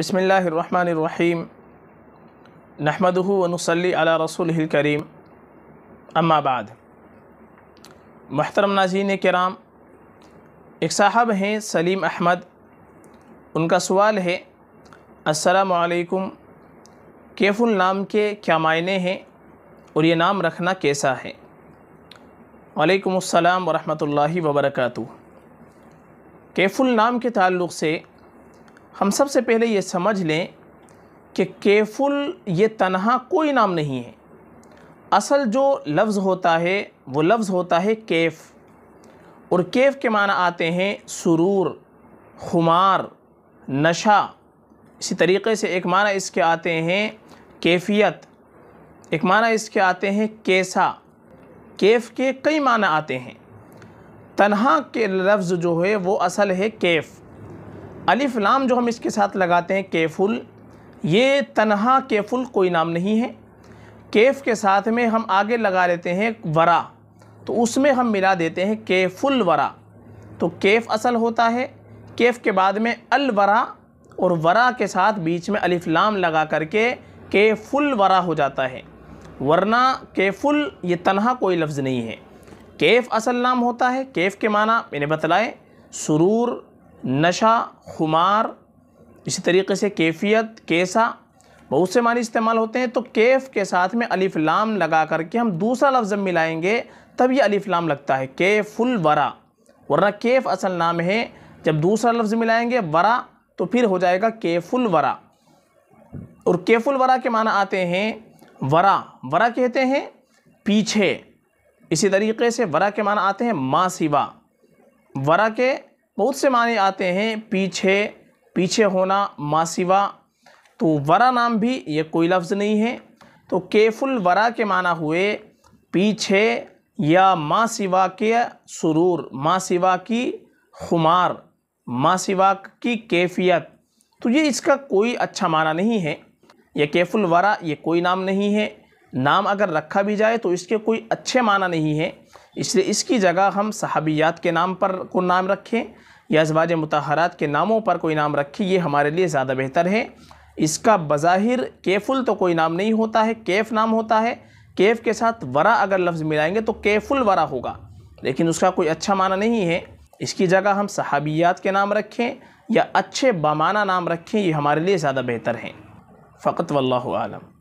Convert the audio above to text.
बसमीम नहमदहू वनसली अला रसूल करीम अम्माबाद महतरम नाजीन कराम एक साहब हैं सलीम अहमद उनका सवाल है असलकुम कैफुल नाम के क्या मायने हैं और ये नाम रखना कैसा है वालेकुम अस्सलाम वरहमतुल्लाहि वबरकatuh कैफुल नाम के ताल्लुक़ से हम सबसे पहले ये समझ लें कि केफुल ये तनहा कोई नाम नहीं है असल जो लफ्ज़ होता है वो लफ्ज़ होता है केफ़ और केफ़ के माना आते हैं सुरूर खुमार नशा इसी तरीके से एक माना इसके आते हैं कैफियत एक माना इसके आते हैं कैसा केफ़ के कई माना आते हैं तनहा के लफ्ज़ जो है वो असल है केफ़ अलिफ लाम जो हम इसके साथ लगाते हैं केफुल ये तनहा केफुल कोई नाम नहीं है केफ़ के साथ में हम आगे लगा लेते हैं वरा तो उसमें हम मिला देते हैं केफुल वरा तो केफ़ असल होता है केफ़ के बाद में वरा और वरा के साथ बीच में अलिफ लाम लगा करके केफुल वरा हो जाता है वरना केफुल ये तनहा कोई लफ्ज़ नहीं है केफ़ असल नाम होता है केफ़ के माना मैंने बतलाए सुरूर नशा खुमार इसी तरीके से कैफियत कैसा बहुत से मानी इस्तेमाल होते हैं तो कैफ़ के साथ में अलिफ लाम लगा करके हम दूसरा लफ्ज़ मिलाएंगे तब ये अलिफ लाम लगता है कैफुल वरा वरना कैफ़ असल नाम है जब दूसरा लफ्ज़ मिलाएंगे वरा तो फिर हो जाएगा कैफुल वरा और कैफुल वरा के माना आते हैं वरा वरा कहते हैं पीछे इसी तरीके से वरा के माना आते हैं माँ सिवा वरा के बहुत से माने आते हैं पीछे पीछे होना मासीवा तो वरा नाम भी ये कोई लफ्ज़ नहीं है तो केफुल वरा के माना हुए पीछे या माँ सिवा के सुरूर माँ सिवा की खुमार माँ सिवा की कैफियत तो ये इसका कोई अच्छा माना नहीं है यह केफुल वरा ये कोई नाम नहीं है नाम अगर रखा भी जाए तो इसके कोई अच्छे माना नहीं है इसलिए इसकी जगह हम सहाबियात के नाम पर को नाम रखें या अजवाज मतहरात के नामों पर कोई नाम रखें ये हमारे लिए ज़्यादा बेहतर है इसका बज़ाहिर केफुल तो कोई नाम नहीं होता है केफ नाम होता है केफ के साथ वरा अगर लफ्ज़ मिलाएंगे तो केफुल वरा होगा लेकिन उसका कोई अच्छा माना नहीं है इसकी जगह हम सहाबियात के नाम रखें या अच्छे बामाना नाम रखें ये हमारे लिए ज़्यादा बेहतर हैं फ़कत वल्लम